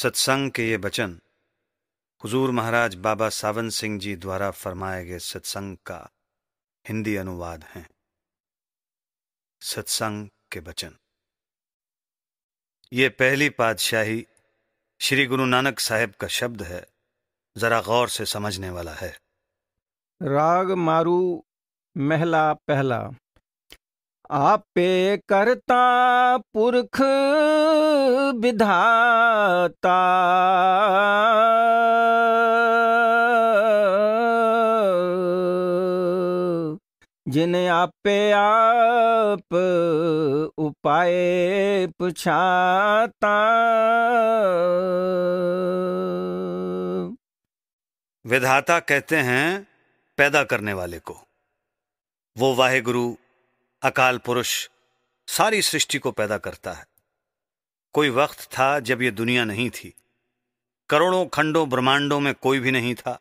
सत्संग के ये वचन हुजूर महाराज बाबा सावन सिंह जी द्वारा फरमाए गए सत्संग का हिंदी अनुवाद है सत्संग के वचन ये पहली पादशाही श्री गुरु नानक साहेब का शब्द है जरा गौर से समझने वाला है राग मारू महला पहला आपे करता पुरख विधाता जिन्हें आपे आप उपाय पुछाता विधाता कहते हैं पैदा करने वाले को वो वाहे गुरु अकाल पुरुष सारी सृष्टि को पैदा करता है कोई वक्त था जब यह दुनिया नहीं थी करोड़ों खंडों ब्रह्मांडों में कोई भी नहीं था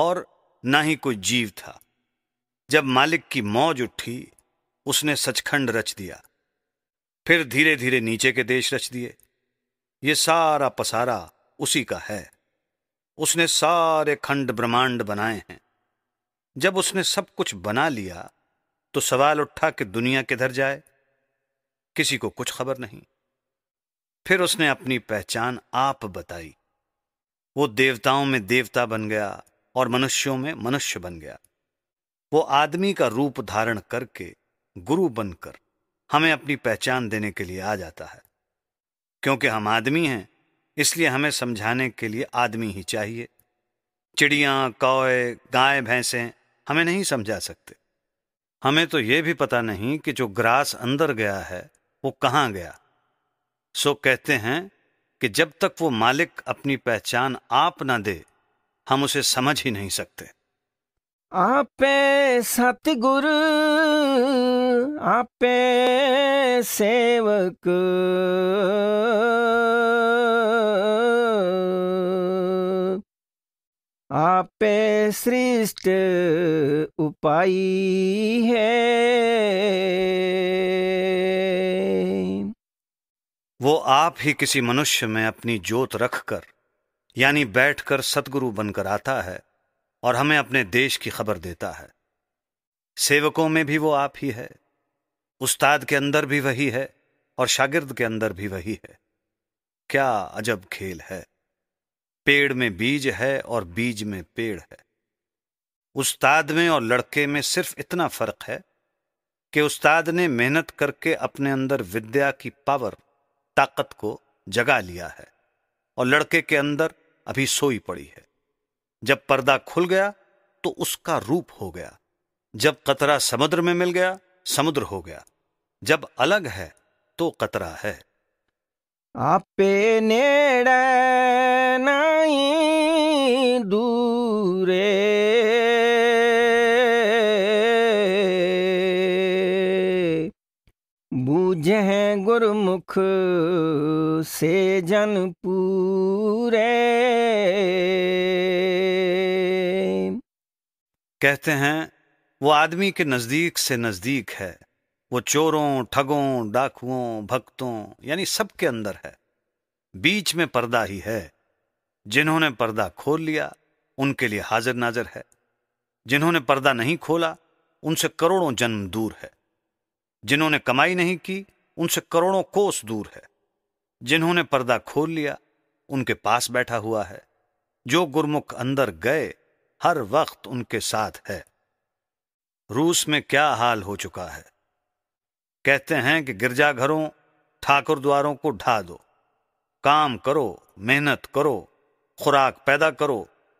और ना ही कोई जीव था जब मालिक की मौज उठी उसने सचखंड रच दिया फिर धीरे धीरे नीचे के देश रच दिए ये सारा पसारा उसी का है उसने सारे खंड ब्रह्मांड बनाए हैं जब उसने सब कुछ बना लिया तो सवाल उठा कि दुनिया किधर जाए किसी को कुछ खबर नहीं फिर उसने अपनी पहचान आप बताई वो देवताओं में देवता बन गया और मनुष्यों में मनुष्य बन गया वो आदमी का रूप धारण करके गुरु बनकर हमें अपनी पहचान देने के लिए आ जाता है क्योंकि हम आदमी हैं इसलिए हमें समझाने के लिए आदमी ही चाहिए चिड़िया कौए गाय भैंसें हमें नहीं समझा सकते हमें तो ये भी पता नहीं कि जो ग्रास अंदर गया है वो कहां गया सो कहते हैं कि जब तक वो मालिक अपनी पहचान आप ना दे हम उसे समझ ही नहीं सकते आप सतगुरु आप सेवक आपे श्रेष्ठ उपाय है वो आप ही किसी मनुष्य में अपनी जोत रखकर यानी बैठकर सदगुरु बनकर आता है और हमें अपने देश की खबर देता है सेवकों में भी वो आप ही है उस्ताद के अंदर भी वही है और शागिर्द के अंदर भी वही है क्या अजब खेल है पेड़ में बीज है और बीज में पेड़ है उस्ताद में और लड़के में सिर्फ इतना फर्क है कि उस्ताद ने मेहनत करके अपने अंदर विद्या की पावर ताकत को जगा लिया है और लड़के के अंदर अभी सोई पड़ी है जब पर्दा खुल गया तो उसका रूप हो गया जब कतरा समुद्र में मिल गया समुद्र हो गया जब अलग है तो कतरा है आपे ने नाई दूरे बुझे हैं गुरुमुख से जन पूरे कहते हैं वो आदमी के नज़दीक से नज़दीक है वो चोरों ठगों डाकुओं भक्तों यानी सबके अंदर है बीच में पर्दा ही है जिन्होंने पर्दा खोल लिया उनके लिए हाजिर नाजर है जिन्होंने पर्दा नहीं खोला उनसे करोड़ों जन्म दूर है जिन्होंने कमाई नहीं की उनसे करोड़ों कोस दूर है जिन्होंने पर्दा खोल लिया उनके पास बैठा हुआ है जो गुरमुख अंदर गए हर वक्त उनके साथ है रूस में क्या हाल हो चुका है कहते हैं कि गिरजाघरों ठाकुर द्वारों को ढा दो काम करो मेहनत करो खुराक पैदा करो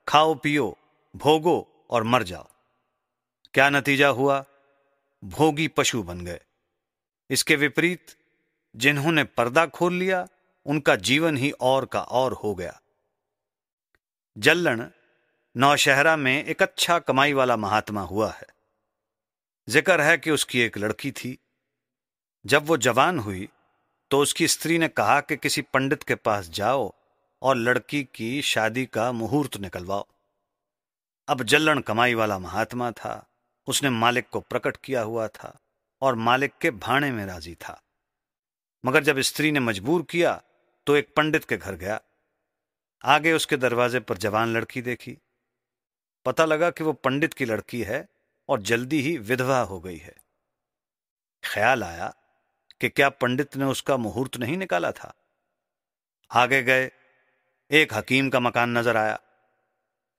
खाओ पियो भोगो और मर जाओ क्या नतीजा हुआ भोगी पशु बन गए इसके विपरीत जिन्होंने पर्दा खोल लिया उनका जीवन ही और का और हो गया जल्लण नौशहरा में एक अच्छा कमाई वाला महात्मा हुआ है जिक्र है कि उसकी एक लड़की थी जब वो जवान हुई तो उसकी स्त्री ने कहा कि किसी पंडित के पास जाओ और लड़की की शादी का मुहूर्त निकलवाओ अब जल्लन कमाई वाला महात्मा था उसने मालिक को प्रकट किया हुआ था और मालिक के भाणे में राजी था मगर जब स्त्री ने मजबूर किया तो एक पंडित के घर गया आगे उसके दरवाजे पर जवान लड़की देखी पता लगा कि वो पंडित की लड़की है और जल्दी ही विधवा हो गई है ख्याल आया कि क्या पंडित ने उसका मुहूर्त नहीं निकाला था आगे गए एक हकीम का मकान नजर आया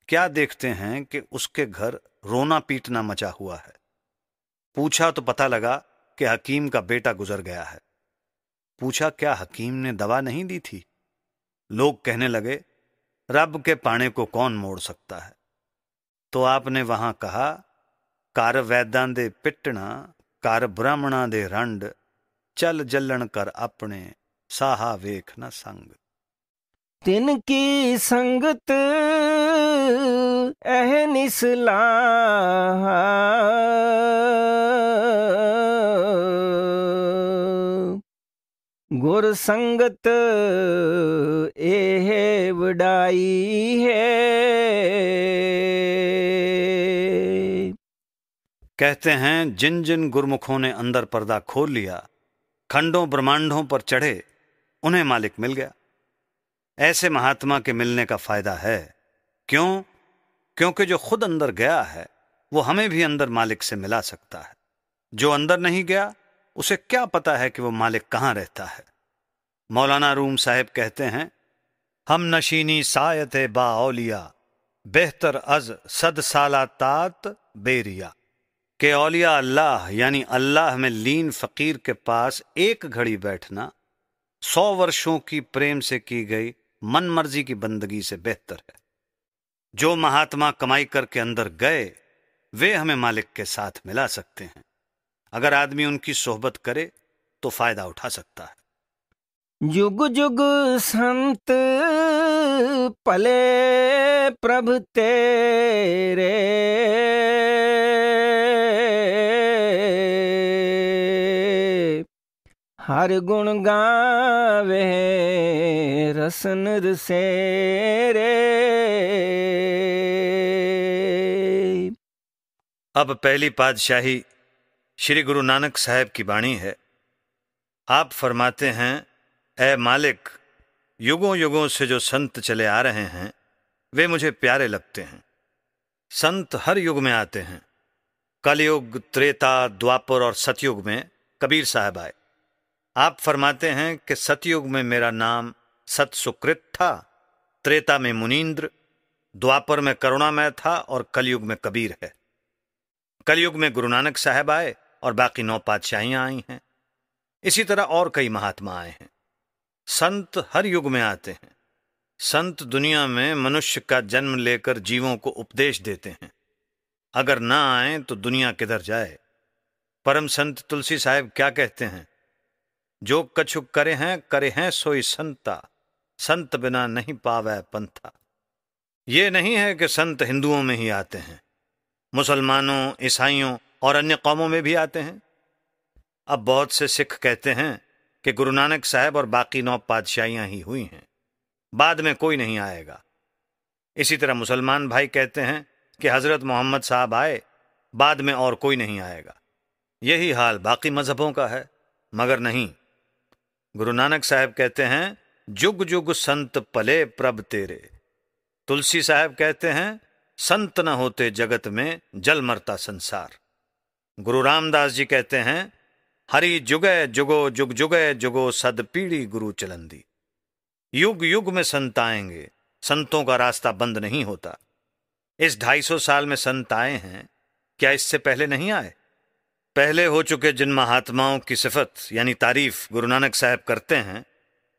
क्या देखते हैं कि उसके घर रोना पीटना मचा हुआ है पूछा तो पता लगा कि हकीम का बेटा गुजर गया है पूछा क्या हकीम ने दवा नहीं दी थी लोग कहने लगे रब के पाने को कौन मोड़ सकता है तो आपने वहां कहा कार वैदा दे पिटना कार ब्राह्मणा दे रंड चल जलन कर अपने साहा वेख न संग तिन की संगत एह निसला गुर संगत एह वडाई है कहते हैं जिन जिन गुरमुखों ने अंदर पर्दा खोल लिया खंडों ब्रह्मांडों पर चढ़े उन्हें मालिक मिल गया ऐसे महात्मा के मिलने का फायदा है क्यों क्योंकि जो खुद अंदर गया है वो हमें भी अंदर मालिक से मिला सकता है जो अंदर नहीं गया उसे क्या पता है कि वो मालिक कहाँ रहता है मौलाना रूम साहेब कहते हैं हम नशीनी सायत बाओलिया बेहतर अज सदसाला तात बेरिया कि औलिया अल्लाह यानी अल्लाह में लीन फकीर के पास एक घड़ी बैठना सौ वर्षों की प्रेम से की गई मन मर्जी की बंदगी से बेहतर है जो महात्मा कमाई करके अंदर गए वे हमें मालिक के साथ मिला सकते हैं अगर आदमी उनकी सोहबत करे तो फायदा उठा सकता है युग युग संत पले प्रभु तेरे हर गुण गावे रसन से रे अब पहली पादशाही श्री गुरु नानक साहब की बाणी है आप फरमाते हैं ए मालिक युगों युगों से जो संत चले आ रहे हैं वे मुझे प्यारे लगते हैं संत हर युग में आते हैं कलयुग त्रेता द्वापर और सतयुग में कबीर साहब आए आप फरमाते हैं कि सतयुग में मेरा नाम सतसुकृत था त्रेता में मुनीन्द्र द्वापर में करुणामय था और कलयुग में कबीर है कलयुग में गुरु नानक साहब आए और बाकी नौ पातशाहियां आई हैं इसी तरह और कई महात्मा आए हैं संत हर युग में आते हैं संत दुनिया में मनुष्य का जन्म लेकर जीवों को उपदेश देते हैं अगर ना आए तो दुनिया किधर जाए परम संत तुलसी साहब क्या कहते हैं जो कछु करे हैं करे हैं सोई संता संत बिना नहीं पावे पंथा ये नहीं है कि संत हिंदुओं में ही आते हैं मुसलमानों ईसाइयों और अन्य कौमों में भी आते हैं अब बहुत से सिख कहते हैं कि गुरु नानक साहब और बाकी नौ पातशाहियां ही हुई हैं बाद में कोई नहीं आएगा इसी तरह मुसलमान भाई कहते हैं कि हज़रत मोहम्मद साहब आए बाद में और कोई नहीं आएगा यही हाल बाकी मजहबों का है मगर नहीं गुरु नानक साहब कहते हैं जुग जुग संत पले प्रभ तेरे तुलसी साहब कहते हैं संत न होते जगत में जल मरता संसार गुरु रामदास जी कहते हैं हरि जुगे जुगो जुग जुगे जुगो सद पीढ़ी गुरु चलंदी युग युग में संत आएंगे संतों का रास्ता बंद नहीं होता इस ढाई सौ साल में संत आए हैं क्या इससे पहले नहीं आए पहले हो चुके जिन महात्माओं की सिफत यानी तारीफ गुरु नानक साहब करते हैं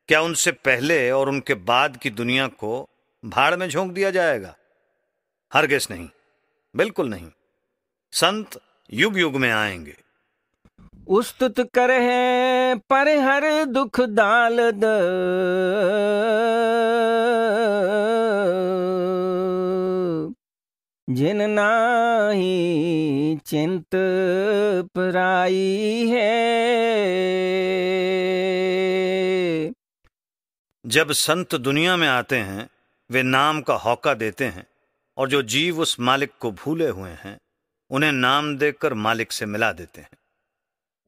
क्या उनसे पहले और उनके बाद की दुनिया को भाड़ में झोंक दिया जाएगा हरगिज नहीं बिल्कुल नहीं संत युग युग में आएंगे उस्तुत करे पर हर दुख दाल द जिन नाही चिंत पराई है जब संत दुनिया में आते हैं वे नाम का हौका देते हैं और जो जीव उस मालिक को भूले हुए हैं उन्हें नाम देकर मालिक से मिला देते हैं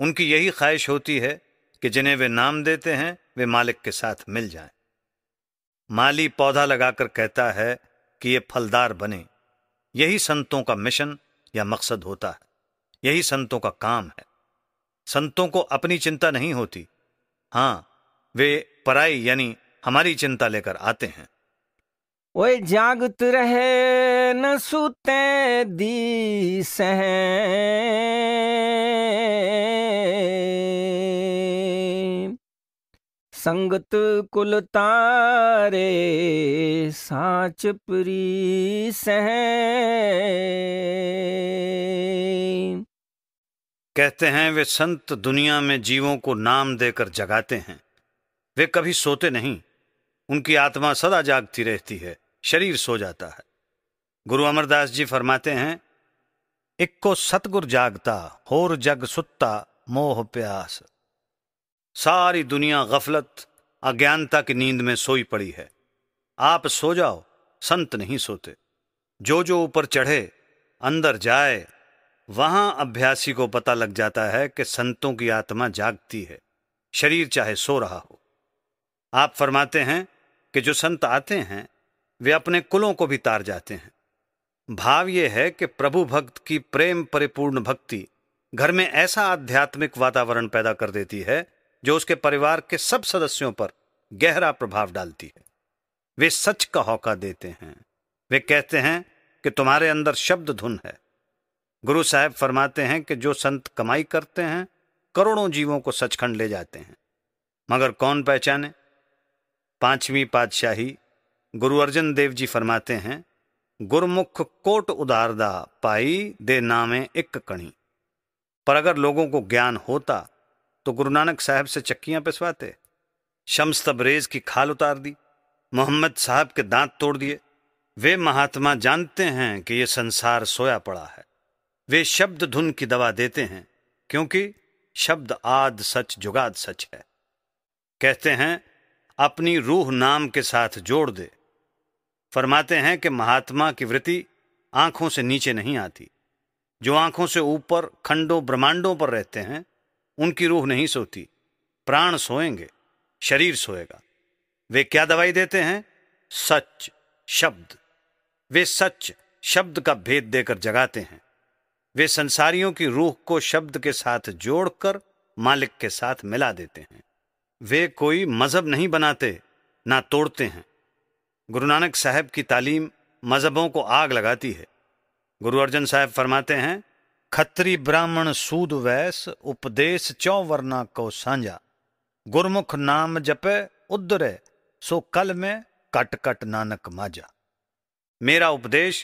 उनकी यही ख्वाहिश होती है कि जिन्हें वे नाम देते हैं वे मालिक के साथ मिल जाएं। माली पौधा लगाकर कहता है कि ये फलदार बने यही संतों का मिशन या मकसद होता है यही संतों का काम है संतों को अपनी चिंता नहीं होती हाँ वे पराई यानी हमारी चिंता लेकर आते हैं ओ जागत रहे न सुते दी सह संगत कुल तारे साच प्री सह कहते हैं वे संत दुनिया में जीवों को नाम देकर जगाते हैं वे कभी सोते नहीं उनकी आत्मा सदा जागती रहती है शरीर सो जाता है गुरु अमरदास जी फरमाते हैं इक्को सतगुर जागता होर जग सुत्ता मोह प्यास सारी दुनिया गफलत अज्ञानता की नींद में सोई पड़ी है आप सो जाओ संत नहीं सोते जो जो ऊपर चढ़े अंदर जाए वहां अभ्यासी को पता लग जाता है कि संतों की आत्मा जागती है शरीर चाहे सो रहा हो आप फरमाते हैं कि जो संत आते हैं वे अपने कुलों को भी तार जाते हैं भाव यह है कि प्रभु भक्त की प्रेम परिपूर्ण भक्ति घर में ऐसा आध्यात्मिक वातावरण पैदा कर देती है जो उसके परिवार के सब सदस्यों पर गहरा प्रभाव डालती है वे सच का हौका देते हैं वे कहते हैं कि तुम्हारे अंदर शब्द धुन है गुरु साहब फरमाते हैं कि जो संत कमाई करते हैं करोड़ों जीवों को सचखंड ले जाते हैं मगर कौन पहचाने पांचवी पातशाही गुरु अर्जन देव जी फरमाते हैं गुरमुख कोट उदारदा पाई दे नामे एक कणी पर अगर लोगों को ज्ञान होता तो गुरु नानक साहब से चक्कियां पिसवाते शम्स तबरेज की खाल उतार दी मोहम्मद साहब के दांत तोड़ दिए वे महात्मा जानते हैं कि ये संसार सोया पड़ा है वे शब्द धुन की दवा देते हैं क्योंकि शब्द आद सच जुगाद सच है कहते हैं अपनी रूह नाम के साथ जोड़ दे फरमाते हैं कि महात्मा की वृत्ति आंखों से नीचे नहीं आती जो आंखों से ऊपर खंडों ब्रह्मांडों पर रहते हैं उनकी रूह नहीं सोती प्राण सोएंगे शरीर सोएगा वे क्या दवाई देते हैं सच शब्द वे सच शब्द का भेद देकर जगाते हैं वे संसारियों की रूह को शब्द के साथ जोड़कर मालिक के साथ मिला देते हैं वे कोई मजहब नहीं बनाते ना तोड़ते हैं गुरु नानक साहब की तालीम मजहबों को आग लगाती है गुरु अर्जन साहब फरमाते हैं खत्री ब्राह्मण सूद वैस उपदेश चौ वरना को साझा गुरमुख नाम जपे उद्धरे सो कल में कट कट नानक माजा मेरा उपदेश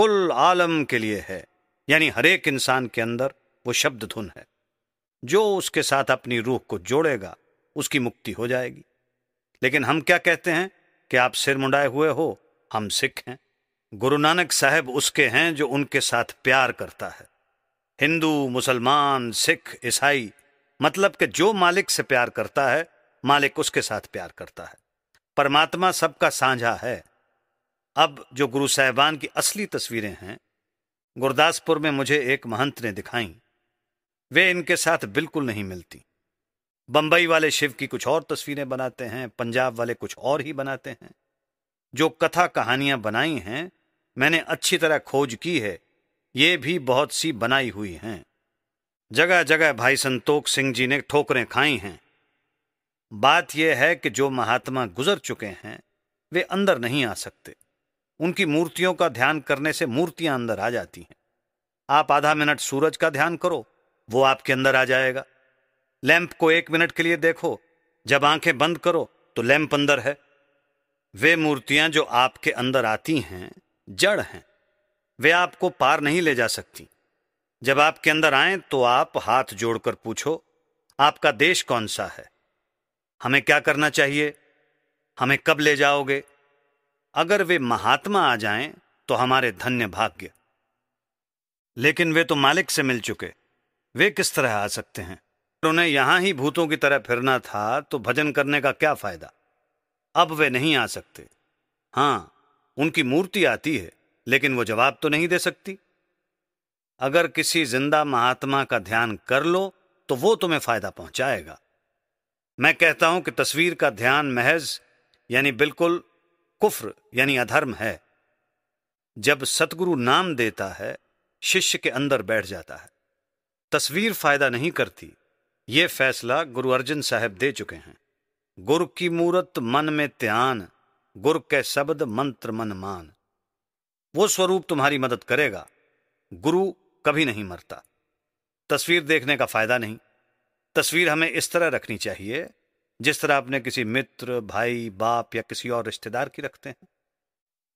कुल आलम के लिए है यानी हरेक इंसान के अंदर वो शब्द धुन है जो उसके साथ अपनी रूह को जोड़ेगा उसकी मुक्ति हो जाएगी लेकिन हम क्या कहते हैं कि आप सिर मुंडाए हुए हो हम सिख हैं गुरु नानक साहब उसके हैं जो उनके साथ प्यार करता है हिंदू मुसलमान सिख ईसाई मतलब कि जो मालिक से प्यार करता है मालिक उसके साथ प्यार करता है परमात्मा सबका साझा है अब जो गुरु साहिबान की असली तस्वीरें हैं गुरदासपुर में मुझे एक महंत ने दिखाई वे इनके साथ बिल्कुल नहीं मिलती बम्बई वाले शिव की कुछ और तस्वीरें बनाते हैं पंजाब वाले कुछ और ही बनाते हैं जो कथा कहानियां बनाई हैं मैंने अच्छी तरह खोज की है ये भी बहुत सी बनाई हुई हैं जगह जगह भाई संतोख सिंह जी ने ठोकरें खाई हैं बात यह है कि जो महात्मा गुजर चुके हैं वे अंदर नहीं आ सकते उनकी मूर्तियों का ध्यान करने से मूर्तियां अंदर आ जाती हैं आप आधा मिनट सूरज का ध्यान करो वो आपके अंदर आ जाएगा लैंप को एक मिनट के लिए देखो जब आंखें बंद करो तो लैंप अंदर है वे मूर्तियां जो आपके अंदर आती हैं जड़ हैं वे आपको पार नहीं ले जा सकती जब आपके अंदर आए तो आप हाथ जोड़कर पूछो आपका देश कौन सा है हमें क्या करना चाहिए हमें कब ले जाओगे अगर वे महात्मा आ जाएं तो हमारे धन्य भाग्य लेकिन वे तो मालिक से मिल चुके वे किस तरह आ सकते हैं उन्हें यहां ही भूतों की तरह फिरना था तो भजन करने का क्या फायदा अब वे नहीं आ सकते हां उनकी मूर्ति आती है लेकिन वो जवाब तो नहीं दे सकती अगर किसी जिंदा महात्मा का ध्यान कर लो तो वो तुम्हें फायदा पहुंचाएगा मैं कहता हूं कि तस्वीर का ध्यान महज यानी बिल्कुल कुफ्र यानी अधर्म है जब सतगुरु नाम देता है शिष्य के अंदर बैठ जाता है तस्वीर फायदा नहीं करती ये फैसला गुरु अर्जन साहब दे चुके हैं गुरु की मूरत मन में त्यान गुरु के शब्द मंत्र मन मान वो स्वरूप तुम्हारी मदद करेगा गुरु कभी नहीं मरता तस्वीर देखने का फायदा नहीं तस्वीर हमें इस तरह रखनी चाहिए जिस तरह अपने किसी मित्र भाई बाप या किसी और रिश्तेदार की रखते हैं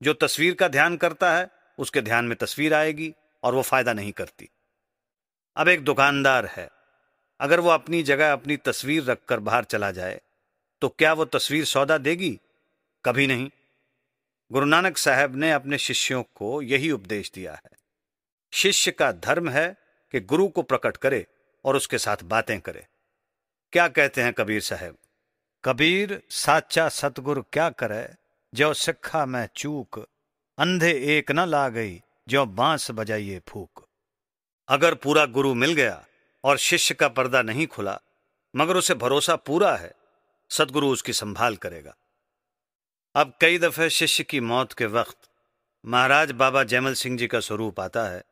जो तस्वीर का ध्यान करता है उसके ध्यान में तस्वीर आएगी और वो फायदा नहीं करती अब एक दुकानदार है अगर वो अपनी जगह अपनी तस्वीर रखकर बाहर चला जाए तो क्या वो तस्वीर सौदा देगी कभी नहीं गुरु नानक साहब ने अपने शिष्यों को यही उपदेश दिया है शिष्य का धर्म है कि गुरु को प्रकट करे और उसके साथ बातें करे क्या कहते हैं कबीर साहब कबीर साचा सतगुरु क्या करे जो सिखा में चूक अंधे एक न ला गई जो बांस बजाइए फूक अगर पूरा गुरु मिल गया और शिष्य का पर्दा नहीं खुला मगर उसे भरोसा पूरा है सदगुरु उसकी संभाल करेगा अब कई दफे शिष्य की मौत के वक्त महाराज बाबा जयमल सिंह जी का स्वरूप आता है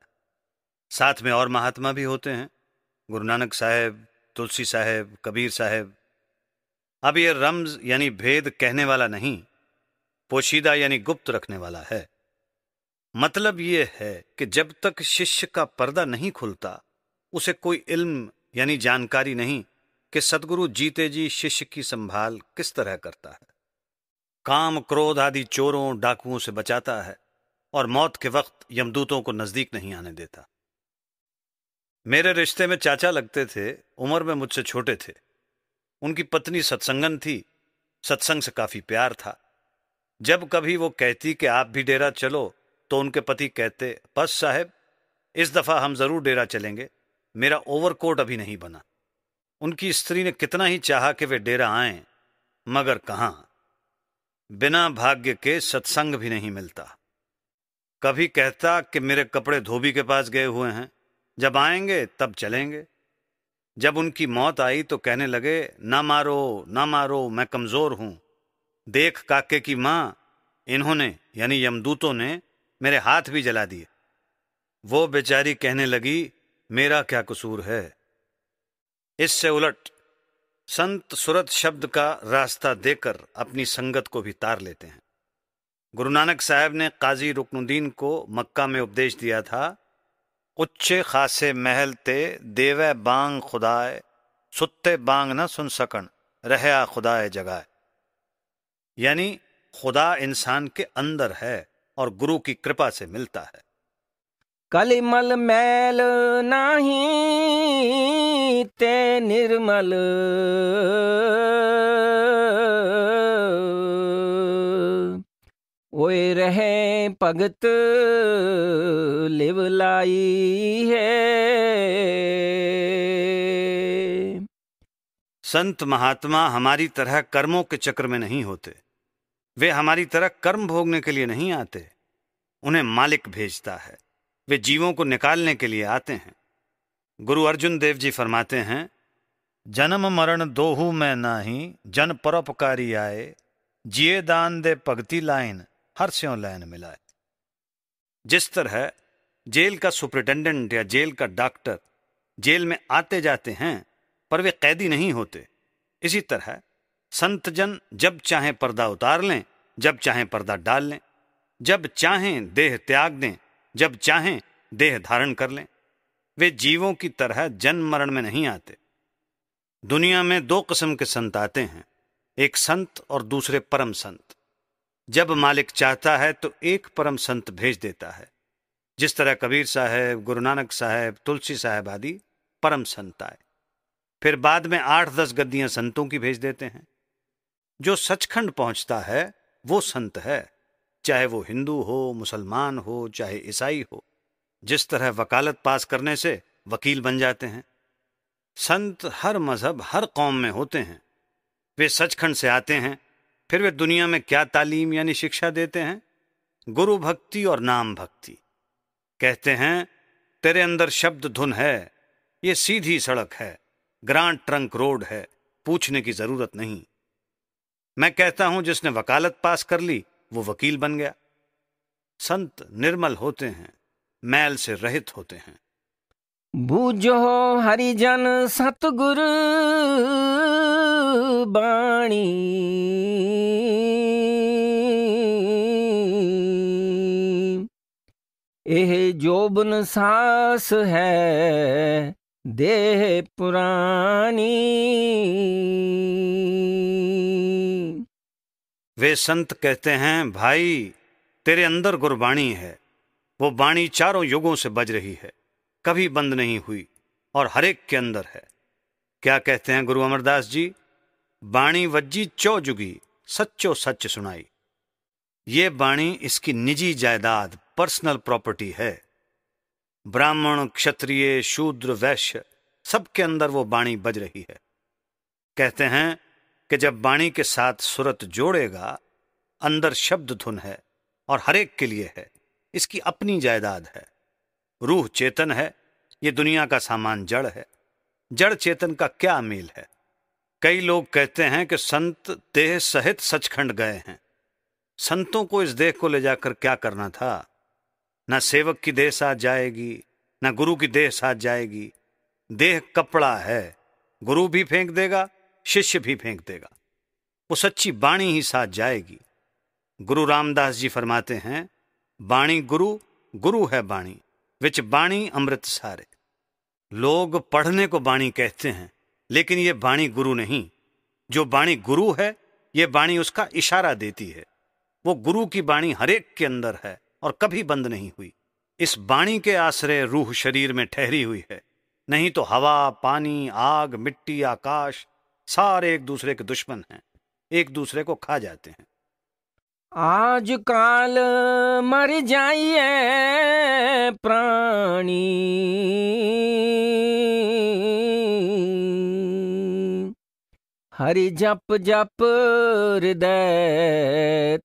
साथ में और महात्मा भी होते हैं गुरु नानक साहेब तुलसी साहेब कबीर साहेब अब ये रम्ज यानी भेद कहने वाला नहीं पोशीदा यानी गुप्त रखने वाला है मतलब ये है कि जब तक शिष्य का पर्दा नहीं खुलता उसे कोई इल्म यानी जानकारी नहीं कि सदगुरु जीते जी शिष्य की संभाल किस तरह करता है काम क्रोध आदि चोरों डाकुओं से बचाता है और मौत के वक्त यमदूतों को नजदीक नहीं आने देता मेरे रिश्ते में चाचा लगते थे उम्र में मुझसे छोटे थे उनकी पत्नी सत्संगन थी सत्संग से काफी प्यार था जब कभी वो कहती कि आप भी डेरा चलो तो उनके पति कहते बस साहब इस दफा हम जरूर डेरा चलेंगे मेरा ओवरकोट अभी नहीं बना उनकी स्त्री ने कितना ही चाहा कि वे डेरा आए मगर कहाँ बिना भाग्य के सत्संग भी नहीं मिलता कभी कहता कि मेरे कपड़े धोबी के पास गए हुए हैं जब आएंगे तब चलेंगे जब उनकी मौत आई तो कहने लगे ना मारो ना मारो मैं कमज़ोर हूं देख काके की माँ इन्होंने यानी यमदूतों ने मेरे हाथ भी जला दिए वो बेचारी कहने लगी मेरा क्या कसूर है इससे उलट संत सुरत शब्द का रास्ता देकर अपनी संगत को भी तार लेते हैं गुरु नानक साहब ने काजी रुकनुद्दीन को मक्का में उपदेश दिया था उच्चे खासे महल ते देवे बांग खुदाए सुत्ते बांग न सुन सकन रहया खुदाए जगाए यानी खुदा इंसान के अंदर है और गुरु की कृपा से मिलता है कलिमल मैल नहीं ते निर्मल ओए रहे भगत लिवलाई लाई है संत महात्मा हमारी तरह कर्मों के चक्र में नहीं होते वे हमारी तरह कर्म भोगने के लिए नहीं आते उन्हें मालिक भेजता है वे जीवों को निकालने के लिए आते हैं गुरु अर्जुन देव जी फरमाते हैं जन्म मरण दोहू में नाही जन परोपकारी आए जिये दान दे भगती लाइन हर स्यों लाइन मिलाए जिस तरह जेल का सुप्रिटेंडेंट या जेल का डॉक्टर जेल में आते जाते हैं पर वे कैदी नहीं होते इसी तरह संत जन जब चाहे पर्दा उतार लें जब चाहे पर्दा डाल लें जब चाहें देह त्याग दें जब चाहें देह धारण कर लें वे जीवों की तरह जन्म मरण में नहीं आते दुनिया में दो किस्म के संत आते हैं एक संत और दूसरे परम संत जब मालिक चाहता है तो एक परम संत भेज देता है जिस तरह कबीर साहेब गुरु नानक साहेब तुलसी साहेब आदि परम संत आए फिर बाद में आठ दस गद्दियां संतों की भेज देते हैं जो सचखंड पहुंचता है वो संत है चाहे वो हिंदू हो मुसलमान हो चाहे ईसाई हो जिस तरह वकालत पास करने से वकील बन जाते हैं संत हर मजहब हर कौम में होते हैं वे सचखंड से आते हैं फिर वे दुनिया में क्या तालीम यानी शिक्षा देते हैं गुरु भक्ति और नाम भक्ति कहते हैं तेरे अंदर शब्द धुन है ये सीधी सड़क है ग्रांड ट्रंक रोड है पूछने की जरूरत नहीं मैं कहता हूं जिसने वकालत पास कर ली वो वकील बन गया संत निर्मल होते हैं मैल से रहित होते हैं बुझो हरिजन सतगुरु बाणी ਇਹ जोबन सास है देह पुरानी वे संत कहते हैं भाई तेरे अंदर गुरबाणी है वो वाणी चारों युगों से बज रही है कभी बंद नहीं हुई और हरेक के अंदर है क्या कहते हैं गुरु अमरदास जी बाणी वज्जी चौ जुगी सच्चो सच सुनाई ये बाणी इसकी निजी जायदाद पर्सनल प्रॉपर्टी है ब्राह्मण क्षत्रिय शूद्र वैश्य सबके अंदर वो बाणी बज रही है कहते हैं कि जब बाणी के साथ सुरत जोड़ेगा अंदर शब्द धुन है और हरेक के लिए है इसकी अपनी जायदाद है रूह चेतन है ये दुनिया का सामान जड़ है जड़ चेतन का क्या मेल है कई लोग कहते हैं कि संत देह सहित सचखंड गए हैं संतों को इस देह को ले जाकर क्या करना था न सेवक की देह साथ जाएगी न गुरु की देह साथ जाएगी देह कपड़ा है गुरु भी फेंक देगा शिष्य भी फेंक देगा वो सच्ची बाणी ही साथ जाएगी गुरु रामदास जी फरमाते हैं ਬਾਣੀ गुरु गुरु है बाणी विच बाणी अमृत सारे लोग पढ़ने को बाणी कहते हैं लेकिन ये बाणी गुरु नहीं जो बाणी गुरु है ये बाणी उसका इशारा देती है वो गुरु की बाणी हरेक के अंदर है और कभी बंद नहीं हुई इस बाणी के आश्रय रूह शरीर में ठहरी हुई है नहीं तो हवा पानी आग मिट्टी आकाश सारे एक दूसरे के दुश्मन हैं एक दूसरे को खा जाते हैं आजकाल मर जाइए प्राणी हरि जप जप हृदय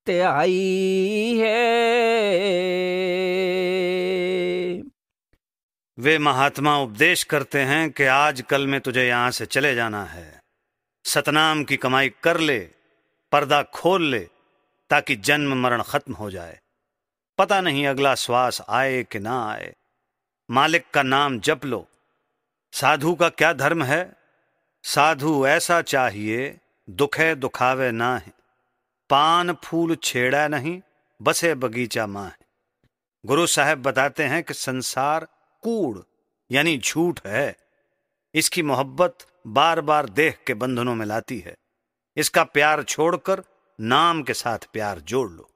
ते आई है वे महात्मा उपदेश करते हैं कि आज कल में तुझे यहां से चले जाना है सतनाम की कमाई कर ले पर्दा खोल ले ताकि जन्म मरण खत्म हो जाए पता नहीं अगला श्वास आए कि ना आए मालिक का नाम जप लो साधु का क्या धर्म है साधु ऐसा चाहिए दुखे दुखावे ना है पान फूल छेड़ा नहीं बसे बगीचा माँ है गुरु साहब बताते हैं कि संसार कूड़ यानी झूठ है इसकी मोहब्बत बार बार देह के बंधनों में लाती है इसका प्यार छोड़कर नाम के साथ प्यार जोड़ लो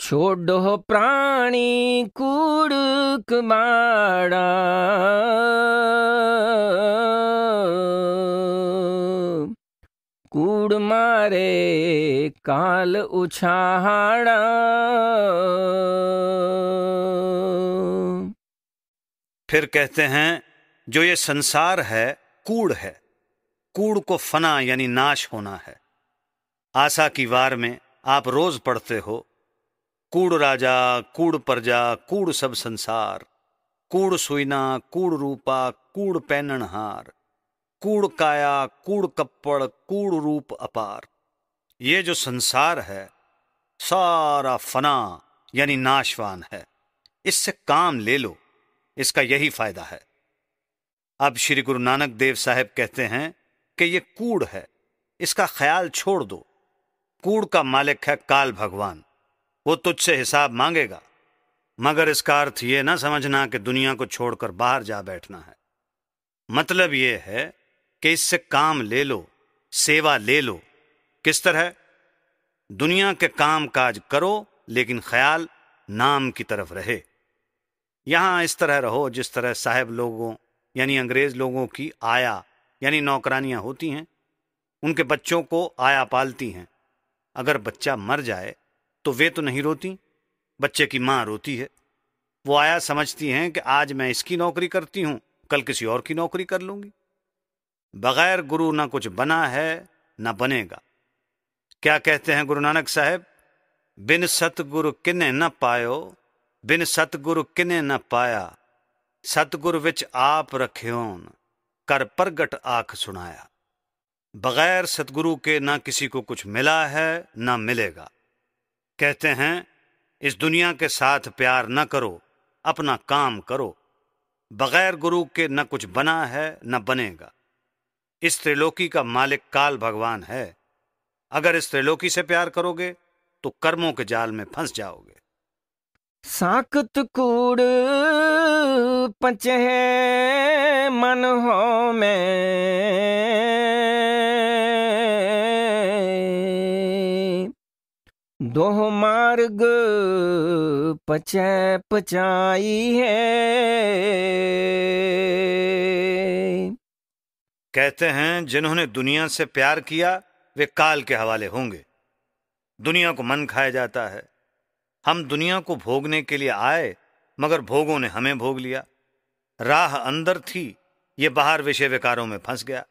छोड़ो प्राणी कुड़क माड़ा कूड़ मारे काल उछाड़ा फिर कहते हैं जो ये संसार है कूड़ है कूड़ को फना यानी नाश होना है आशा की वार में आप रोज पढ़ते हो कूड़ राजा कूड़ प्रजा कूड़ सब संसार कूड़ सुइना कूड़ रूपा कूड़ पैनणहार कूड़ काया कूड़ कप्पड़ कूड़ रूप अपार ये जो संसार है सारा फना यानी नाशवान है इससे काम ले लो इसका यही फायदा है अब श्री गुरु नानक देव साहब कहते हैं कि ये कूड़ है इसका ख्याल छोड़ दो कूड़ का मालिक है काल भगवान वो तुझसे हिसाब मांगेगा मगर इसका अर्थ ये ना समझना कि दुनिया को छोड़कर बाहर जा बैठना है मतलब ये है कि इससे काम ले लो सेवा ले लो किस तरह दुनिया के काम काज करो लेकिन ख्याल नाम की तरफ रहे यहां इस तरह रहो जिस तरह साहेब लोगों यानी अंग्रेज लोगों की आया यानी नौकरानियां होती हैं उनके बच्चों को आया पालती हैं अगर बच्चा मर जाए तो वे तो नहीं रोती बच्चे की माँ रोती है वो आया समझती हैं कि आज मैं इसकी नौकरी करती हूं कल किसी और की नौकरी कर लूंगी बगैर गुरु ना कुछ बना है ना बनेगा क्या कहते हैं गुरु नानक साहब बिन सतगुरु किने न पायो बिन सतगुरु किने न पाया सतगुरु विच आप रखे कर प्रगट आख सुनाया बगैर सतगुरु के ना किसी को कुछ मिला है ना मिलेगा कहते हैं इस दुनिया के साथ प्यार न करो अपना काम करो बगैर गुरु के न कुछ बना है न बनेगा इस त्रिलोकी का मालिक काल भगवान है अगर इस त्रिलोकी से प्यार करोगे तो कर्मों के जाल में फंस जाओगे साकत कूड़ पचहे मन हो में दो मार्ग पचै पचाई है कहते हैं जिन्होंने दुनिया से प्यार किया वे काल के हवाले होंगे दुनिया को मन खाया जाता है हम दुनिया को भोगने के लिए आए मगर भोगों ने हमें भोग लिया राह अंदर थी ये बाहर विषय विकारों में फंस गया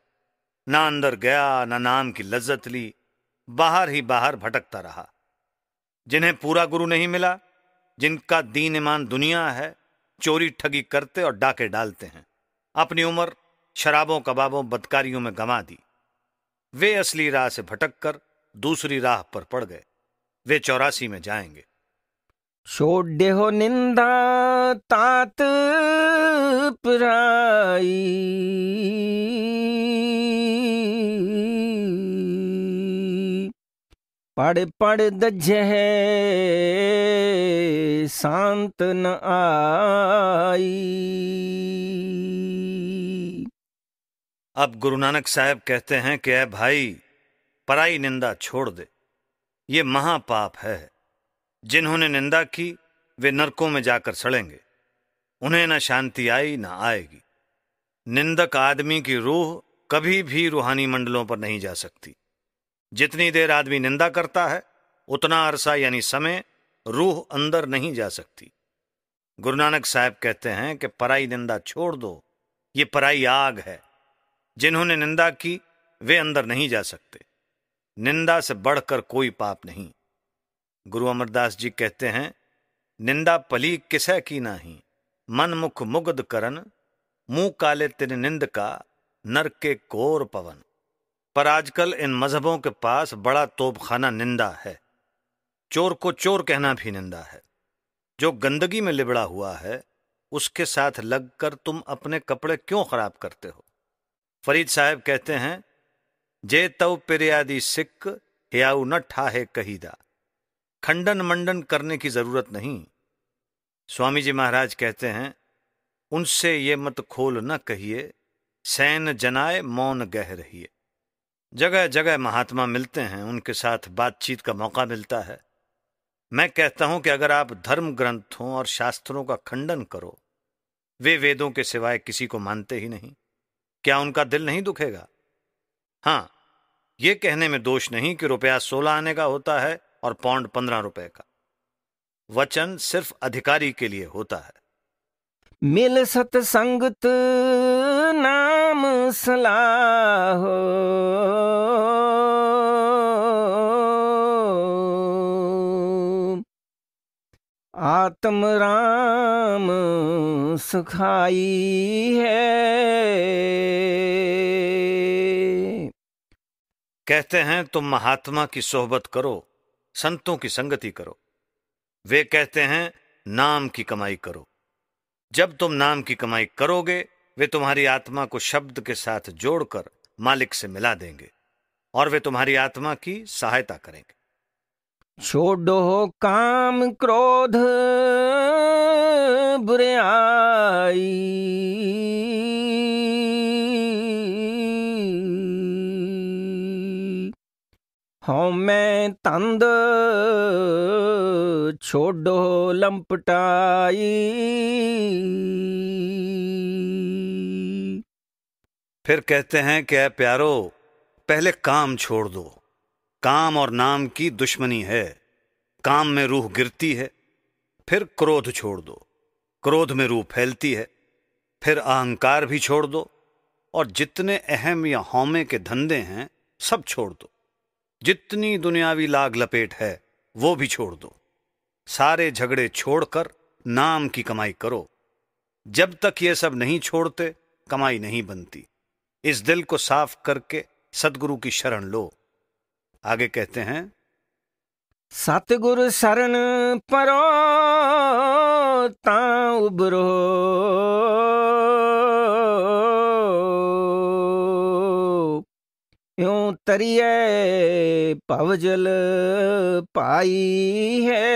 ना अंदर गया ना नाम की लज्जत ली बाहर ही बाहर भटकता रहा जिन्हें पूरा गुरु नहीं मिला जिनका दीन ईमान दुनिया है चोरी ठगी करते और डाके डालते हैं अपनी उम्र शराबों कबाबों बदकारियों में गंवा दी वे असली राह से भटक कर दूसरी राह पर पड़ गए वे चौरासी में जाएंगे हो निंदा तात पराई पड़ पड़ दज्जे शांत न आई अब गुरु नानक साहब कहते हैं कि अः भाई पराई निंदा छोड़ दे ये महापाप है जिन्होंने निंदा की वे नरकों में जाकर सड़ेंगे उन्हें न शांति आई न आएगी निंदक आदमी की रूह कभी भी रूहानी मंडलों पर नहीं जा सकती जितनी देर आदमी निंदा करता है उतना अरसा यानी समय रूह अंदर नहीं जा सकती गुरु नानक साहब कहते हैं कि पराई निंदा छोड़ दो ये पराई आग है जिन्होंने निंदा की वे अंदर नहीं जा सकते निंदा से बढ़कर कोई पाप नहीं गुरु अमरदास जी कहते हैं निंदा पली किसह की नाही मन मुख मुग्ध करन मुंह काले तिर निंद का नर के कोर पवन पर आजकल इन मजहबों के पास बड़ा तोपखाना निंदा है चोर को चोर कहना भी निंदा है जो गंदगी में लिबड़ा हुआ है उसके साथ लगकर तुम अपने कपड़े क्यों खराब करते हो फरीद साहब कहते हैं जे तव पेरियादी सिक हियाऊ न ठाहे कहीदा खंडन मंडन करने की जरूरत नहीं स्वामी जी महाराज कहते हैं उनसे ये मत खोल न कहिए सैन जनाए मौन गह रहिए जगह जगह महात्मा मिलते हैं उनके साथ बातचीत का मौका मिलता है मैं कहता हूं कि अगर आप धर्म ग्रंथों और शास्त्रों का खंडन करो वे वेदों के सिवाय किसी को मानते ही नहीं क्या उनका दिल नहीं दुखेगा हाँ ये कहने में दोष नहीं कि रुपया सोलह आने का होता है और पौंड पंद्रह रुपए का वचन सिर्फ अधिकारी के लिए होता है मिल सतसंगत हौसला हो आत्म राम सुखाई है कहते हैं तुम महात्मा की सोहबत करो संतों की संगति करो वे कहते हैं नाम की कमाई करो जब तुम नाम की कमाई करोगे वे तुम्हारी आत्मा को शब्द के साथ जोड़कर मालिक से मिला देंगे और वे तुम्हारी आत्मा की सहायता करेंगे छोड़ो काम क्रोध बुरे आई हों मैं तंद छोड़ो लंपटाई फिर कहते हैं कि प्यारो पहले काम छोड़ दो काम और नाम की दुश्मनी है काम में रूह गिरती है फिर क्रोध छोड़ दो क्रोध में रूह फैलती है फिर अहंकार भी छोड़ दो और जितने अहम या होमे के धंधे हैं सब छोड़ दो जितनी दुनियावी लाग लपेट है वो भी छोड़ दो सारे झगड़े छोड़कर नाम की कमाई करो जब तक ये सब नहीं छोड़ते कमाई नहीं बनती इस दिल को साफ करके सदगुरु की शरण लो आगे कहते हैं सतगुरु शरण परो ता उबरो यूं तरिए पवजल पाई है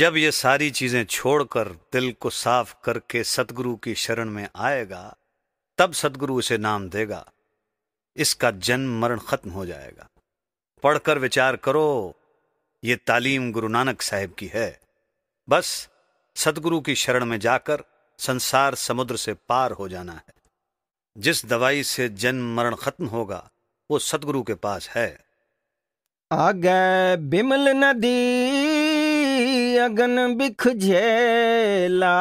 जब ये सारी चीजें छोड़कर दिल को साफ करके सतगुरु की शरण में आएगा तब सतगुरु उसे नाम देगा इसका जन्म मरण खत्म हो जाएगा पढ़कर विचार करो ये तालीम गुरु नानक साहेब की है बस सतगुरु की शरण में जाकर संसार समुद्र से पार हो जाना है जिस दवाई से जन्म मरण खत्म होगा वो सतगुरु के पास है आगे बिमल नदी अगन बिख झेला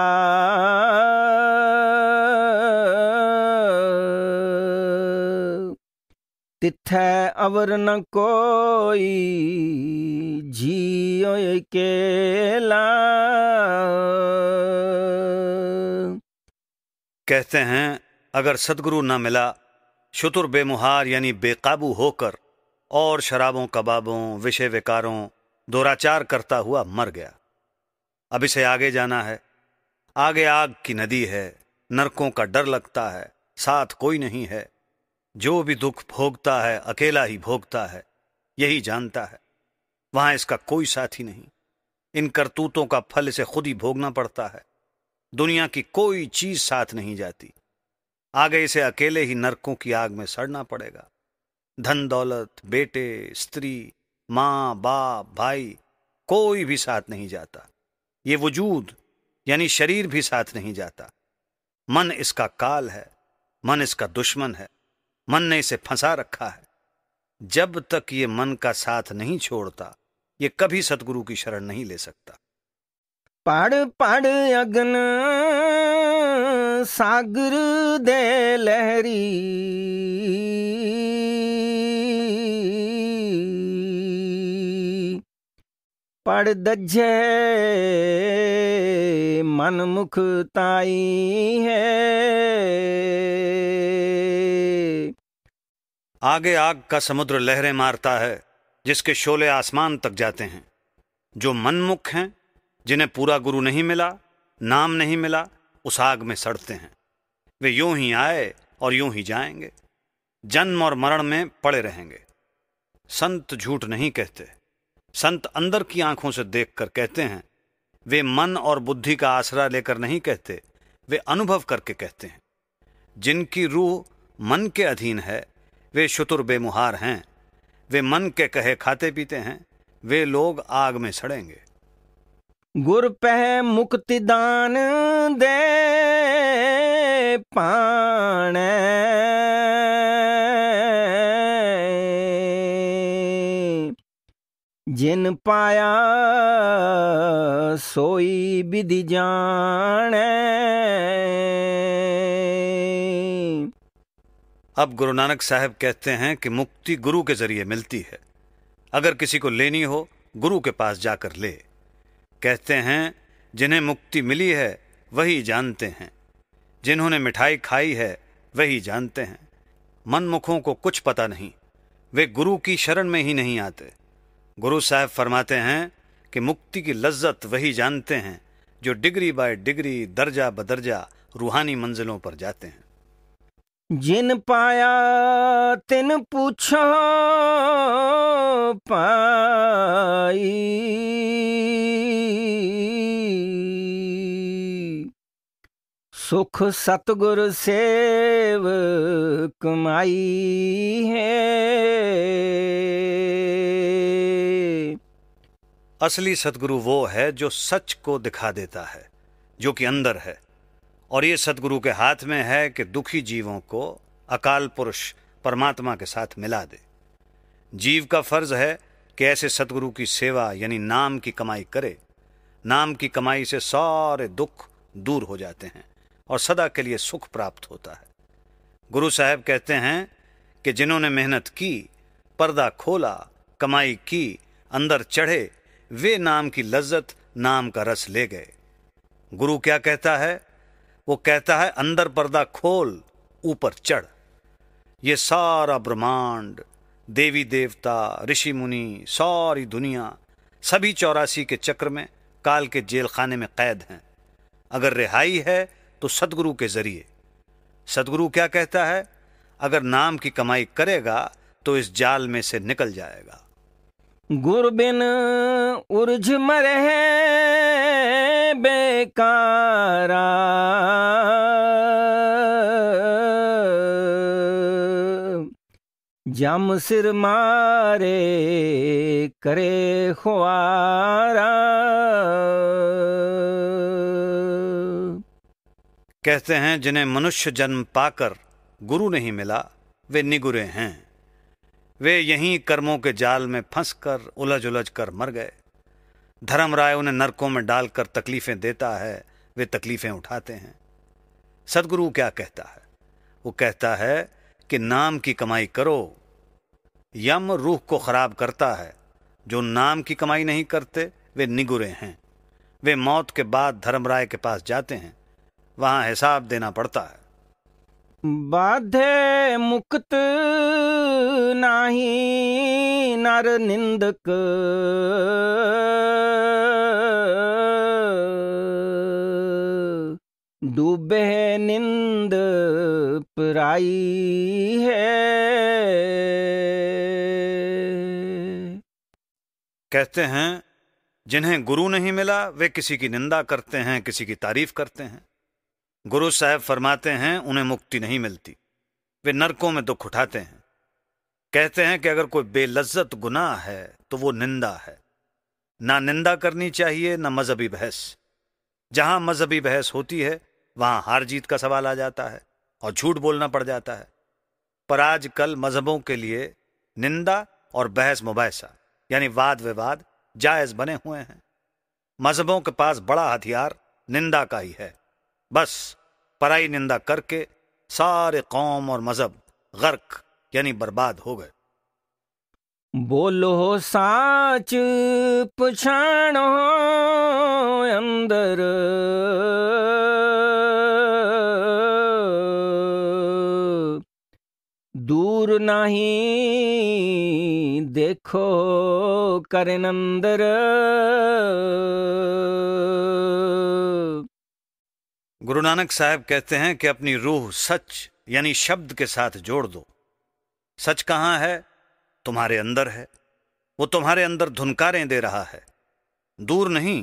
तिथै अवर न कोई जियो केला कहते हैं अगर सदगुरु न मिला शुतुर बेमुहार यानी बेकाबू होकर और शराबों कबाबों विषय विकारों दोराचार करता हुआ मर गया अब इसे आगे जाना है आगे आग की नदी है नरकों का डर लगता है साथ कोई नहीं है जो भी दुख भोगता है अकेला ही भोगता है यही जानता है वहां इसका कोई साथी नहीं इन करतूतों का फल इसे खुद ही भोगना पड़ता है दुनिया की कोई चीज साथ नहीं जाती आगे इसे अकेले ही नरकों की आग में सड़ना पड़ेगा धन दौलत बेटे स्त्री माँ बाप भाई कोई भी साथ नहीं जाता ये वजूद यानी शरीर भी साथ नहीं जाता मन इसका काल है मन इसका दुश्मन है मन ने इसे फंसा रखा है जब तक ये मन का साथ नहीं छोड़ता ये कभी सतगुरु की शरण नहीं ले सकता पड़ पाड़ अग्न सागर दे लहरी पड़ दज्जे ताई है आगे आग का समुद्र लहरें मारता है जिसके शोले आसमान तक जाते हैं जो मनमुख हैं जिन्हें पूरा गुरु नहीं मिला नाम नहीं मिला उस आग में सड़ते हैं वे यूं ही आए और यूं ही जाएंगे जन्म और मरण में पड़े रहेंगे संत झूठ नहीं कहते संत अंदर की आंखों से देखकर कहते हैं वे मन और बुद्धि का आसरा लेकर नहीं कहते वे अनुभव करके कहते हैं जिनकी रूह मन के अधीन है वे शुतुर बेमुहार हैं वे मन के कहे खाते पीते हैं वे लोग आग में सड़ेंगे गुर पह मुक्ति दान दे पाण जिन पाया सोई विधि जान अब गुरु नानक साहब कहते हैं कि मुक्ति गुरु के जरिए मिलती है अगर किसी को लेनी हो गुरु के पास जाकर ले कहते हैं जिन्हें मुक्ति मिली है वही जानते हैं जिन्होंने मिठाई खाई है वही जानते हैं मनमुखों को कुछ पता नहीं वे गुरु की शरण में ही नहीं आते गुरु साहब फरमाते हैं कि मुक्ति की लज्जत वही जानते हैं जो डिग्री बाय डिग्री दर्जा बदर्जा रूहानी मंजिलों पर जाते हैं जिन पाया तिन पूछो पाई सुख सतगुर सेव कमाई है असली सदगुरु वो है जो सच को दिखा देता है जो कि अंदर है और ये सदगुरु के हाथ में है कि दुखी जीवों को अकाल पुरुष परमात्मा के साथ मिला दे जीव का फर्ज है कि ऐसे सदगुरु की सेवा यानी नाम की कमाई करे नाम की कमाई से सारे दुख दूर हो जाते हैं और सदा के लिए सुख प्राप्त होता है गुरु साहब कहते हैं कि जिन्होंने मेहनत की पर्दा खोला कमाई की अंदर चढ़े वे नाम की लज्जत नाम का रस ले गए गुरु क्या कहता है वो कहता है अंदर पर्दा खोल ऊपर चढ़ ये सारा ब्रह्मांड देवी देवता ऋषि मुनि सारी दुनिया सभी चौरासी के चक्र में काल के जेल खाने में कैद हैं अगर रिहाई है तो सदगुरु के जरिए सदगुरु क्या कहता है अगर नाम की कमाई करेगा तो इस जाल में से निकल जाएगा गुरबिन बिन उर्ज मरह बेकारा जम सिर मारे करे खुआरा कहते हैं जिन्हें मनुष्य जन्म पाकर गुरु नहीं मिला वे निगुरे हैं वे यहीं कर्मों के जाल में फंस कर उलझ उलझ कर मर गए धर्म राय उन्हें नरकों में डालकर तकलीफें देता है वे तकलीफें उठाते हैं सदगुरु क्या कहता है वो कहता है कि नाम की कमाई करो यम रूह को खराब करता है जो नाम की कमाई नहीं करते वे निगुरे हैं वे मौत के बाद धर्मराय के पास जाते हैं वहां हिसाब देना पड़ता है बाधे मुक्त नाही नर निंदक डूबे निंद पराई है कहते हैं जिन्हें गुरु नहीं मिला वे किसी की निंदा करते हैं किसी की तारीफ करते हैं गुरु साहब फरमाते हैं उन्हें मुक्ति नहीं मिलती वे नरकों में दुख उठाते हैं कहते हैं कि अगर कोई बेलज्जत गुनाह है तो वो निंदा है ना निंदा करनी चाहिए ना मजहबी बहस जहां मजहबी बहस होती है वहां हार जीत का सवाल आ जाता है और झूठ बोलना पड़ जाता है पर आजकल मजहबों के लिए निंदा और बहस मुबैसा यानी वाद विवाद जायज बने हुए हैं मजहबों के पास बड़ा हथियार निंदा का ही है बस पराई निंदा करके सारे कौम और मजहब गर्क यानी बर्बाद हो गए बोलो साच पुछाण अंदर दूर નહીં देखो કરન અંદર गुरु नानक साहब कहते हैं कि अपनी रूह सच यानी शब्द के साथ जोड़ दो सच कहाँ है तुम्हारे अंदर है वो तुम्हारे अंदर धुनकारें दे रहा है दूर नहीं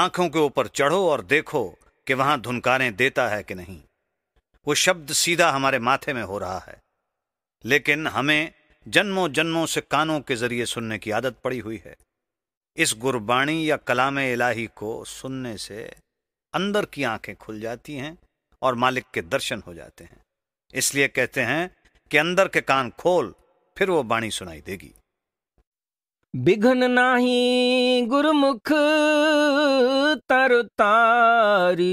आंखों के ऊपर चढ़ो और देखो कि वहां धुनकारें देता है कि नहीं वो शब्द सीधा हमारे माथे में हो रहा है लेकिन हमें जन्मों जन्मों से कानों के जरिए सुनने की आदत पड़ी हुई है इस गुरबाणी या कलाम इलाही को सुनने से अंदर की आंखें खुल जाती हैं और मालिक के दर्शन हो जाते हैं इसलिए कहते हैं कि अंदर के कान खोल फिर वो बाणी सुनाई देगी बिघन नाही गुरुमुख तर तारी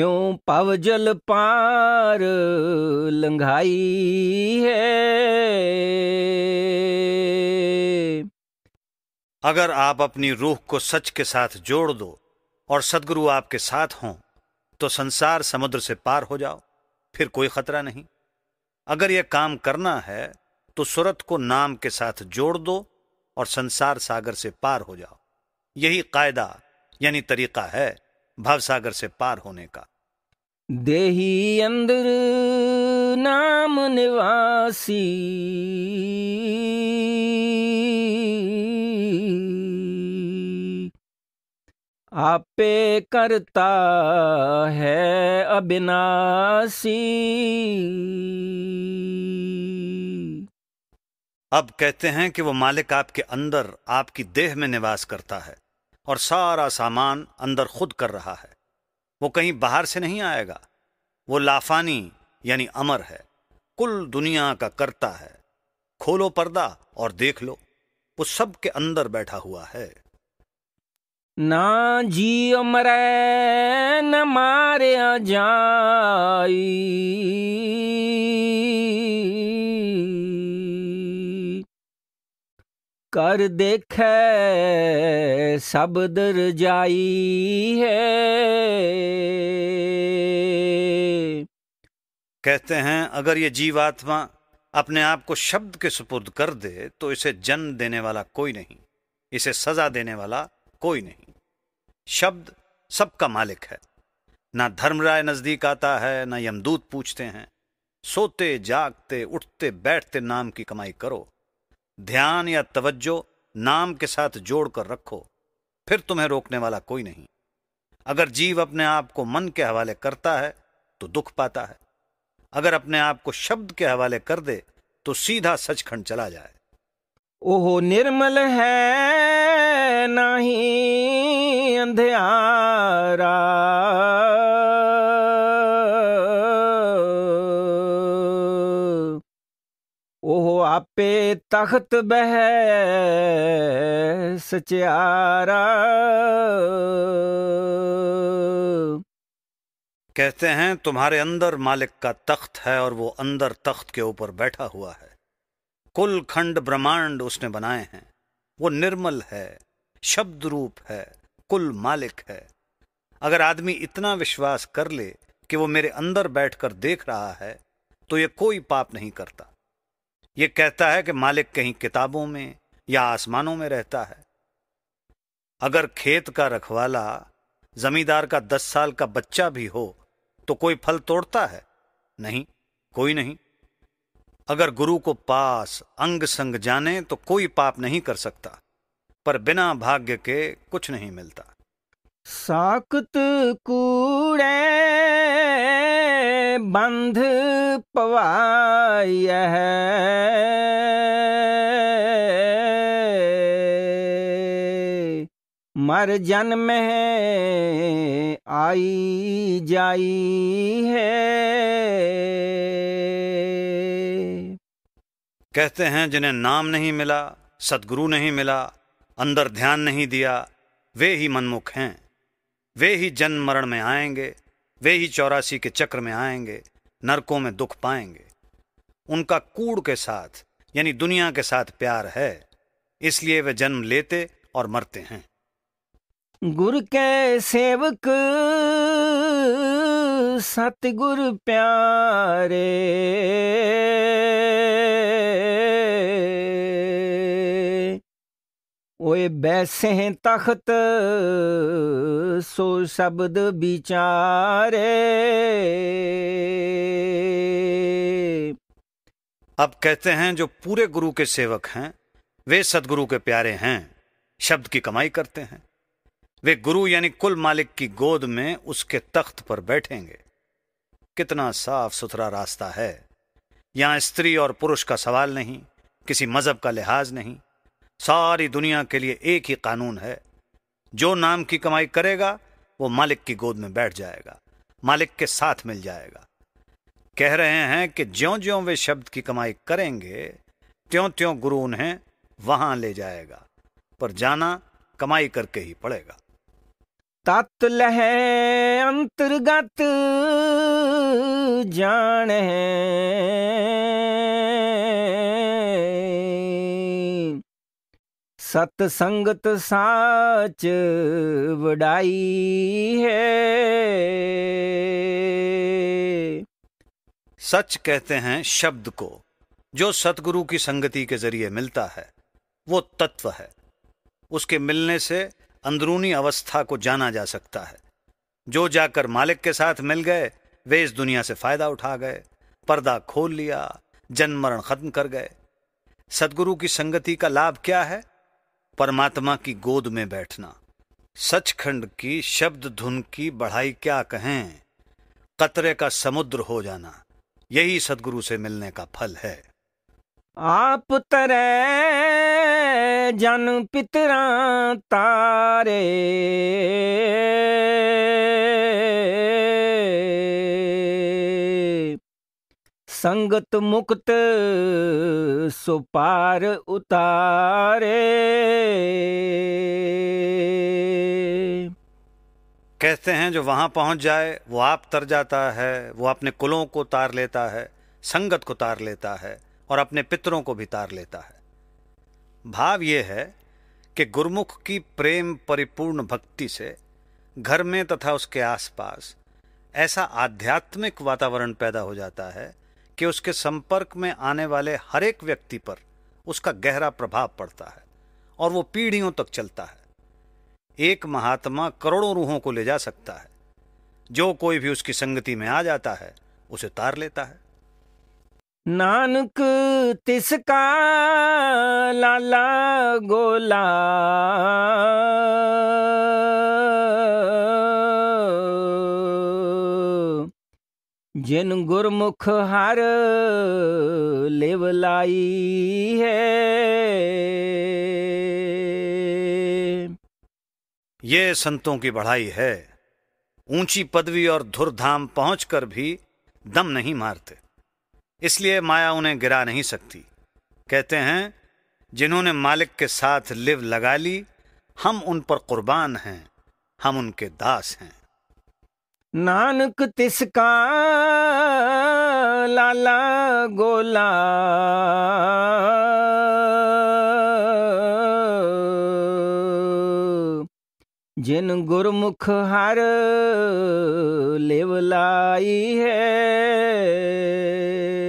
यों पव जल पार लंघाई है अगर आप अपनी रूह को सच के साथ जोड़ दो और सदगुरु आपके साथ हों तो संसार समुद्र से पार हो जाओ फिर कोई खतरा नहीं अगर यह काम करना है तो सुरत को नाम के साथ जोड़ दो और संसार सागर से पार हो जाओ यही कायदा यानी तरीका है सागर से पार होने का देही अंदर नाम निवासी आपे करता है अविनाशी अब कहते हैं कि वो मालिक आपके अंदर आपकी देह में निवास करता है और सारा सामान अंदर खुद कर रहा है वो कहीं बाहर से नहीं आएगा वो लाफानी यानी अमर है कुल दुनिया का करता है खोलो पर्दा और देख लो वो सबके अंदर बैठा हुआ है ना जी मरे न मारे जाई कर देख सब दर जाई है कहते हैं अगर ये जीवात्मा अपने आप को शब्द के सुपुर्द कर दे तो इसे जन्म देने वाला कोई नहीं इसे सजा देने वाला कोई नहीं शब्द सबका मालिक है ना धर्मराय नजदीक आता है ना यमदूत पूछते हैं सोते जागते उठते बैठते नाम की कमाई करो ध्यान या तवज्जो नाम के साथ जोड़कर रखो फिर तुम्हें रोकने वाला कोई नहीं अगर जीव अपने आप को मन के हवाले करता है तो दुख पाता है अगर अपने आप को शब्द के हवाले कर दे तो सीधा सचखंड चला जाए ओह निर्मल है नहीं अंधारा ओह आपे तख्त बह सचारा कहते हैं तुम्हारे अंदर मालिक का तख्त है और वो अंदर तख्त के ऊपर बैठा हुआ है कुल खंड ब्रह्मांड उसने बनाए हैं वो निर्मल है शब्द रूप है कुल मालिक है अगर आदमी इतना विश्वास कर ले कि वो मेरे अंदर बैठकर देख रहा है तो ये कोई पाप नहीं करता ये कहता है कि मालिक कहीं किताबों में या आसमानों में रहता है अगर खेत का रखवाला जमींदार का दस साल का बच्चा भी हो तो कोई फल तोड़ता है नहीं कोई नहीं अगर गुरु को पास अंग संग जाने तो कोई पाप नहीं कर सकता पर बिना भाग्य के कुछ नहीं मिलता साकत कूड़े बंध है मर जन्म है आई जाई है कहते हैं जिन्हें नाम नहीं मिला सदगुरु नहीं मिला अंदर ध्यान नहीं दिया वे ही मनमुख हैं वे ही जन्म मरण में आएंगे वे ही चौरासी के चक्र में आएंगे नरकों में दुख पाएंगे उनका कूड़ के साथ यानी दुनिया के साथ प्यार है इसलिए वे जन्म लेते और मरते हैं गुरु के सेवक सतगुर प्यारे ओए बैसे हैं तख्त सो शब्द बिचारे अब कहते हैं जो पूरे गुरु के सेवक हैं वे सदगुरु के प्यारे हैं शब्द की कमाई करते हैं वे गुरु यानी कुल मालिक की गोद में उसके तख्त पर बैठेंगे कितना साफ सुथरा रास्ता है यहां स्त्री और पुरुष का सवाल नहीं किसी मजहब का लिहाज नहीं सारी दुनिया के लिए एक ही कानून है जो नाम की कमाई करेगा वो मालिक की गोद में बैठ जाएगा मालिक के साथ मिल जाएगा कह रहे हैं कि ज्यो ज्यो वे शब्द की कमाई करेंगे त्यों त्यों गुरु उन्हें वहां ले जाएगा पर जाना कमाई करके ही पड़ेगा तत् है अंतर्गत जान है सत संगत साच बड़ाई है सच कहते हैं शब्द को जो सतगुरु की संगति के जरिए मिलता है वो तत्व है उसके मिलने से अंदरूनी अवस्था को जाना जा सकता है जो जाकर मालिक के साथ मिल गए वे इस दुनिया से फायदा उठा गए पर्दा खोल लिया जन्म मरण खत्म कर गए सदगुरु की संगति का लाभ क्या है परमात्मा की गोद में बैठना सचखंड की शब्द धुन की बढ़ाई क्या कहें कतरे का समुद्र हो जाना यही सदगुरु से मिलने का फल है आप तरह जन पितरा तारे संगत मुक्त सुपार उतारे कहते हैं जो वहां पहुंच जाए वो आप तर जाता है वो अपने कुलों को तार लेता है संगत को तार लेता है और अपने पितरों को भी तार लेता है भाव ये है कि गुरुमुख की प्रेम परिपूर्ण भक्ति से घर में तथा उसके आसपास ऐसा आध्यात्मिक वातावरण पैदा हो जाता है कि उसके संपर्क में आने वाले हर एक व्यक्ति पर उसका गहरा प्रभाव पड़ता है और वो पीढ़ियों तक चलता है एक महात्मा करोड़ों रूहों को ले जा सकता है जो कोई भी उसकी संगति में आ जाता है उसे तार लेता है नानक तिसका लाला गोला जिन गुरमुख हार लेवलाई लाई है ये संतों की बढ़ाई है ऊंची पदवी और धुरधाम पहुंचकर भी दम नहीं मारते इसलिए माया उन्हें गिरा नहीं सकती कहते हैं जिन्होंने मालिक के साथ लिव लगा ली हम उन पर कुर्बान हैं हम उनके दास हैं ਨਾਨਕ ਤਿਸ ਕਾ ਲਾਲਾ ਗੋਲਾ ਜਿਨ ਗੁਰਮੁਖ ਹਰ ਲੇਵ ਲਾਈ ਹੈ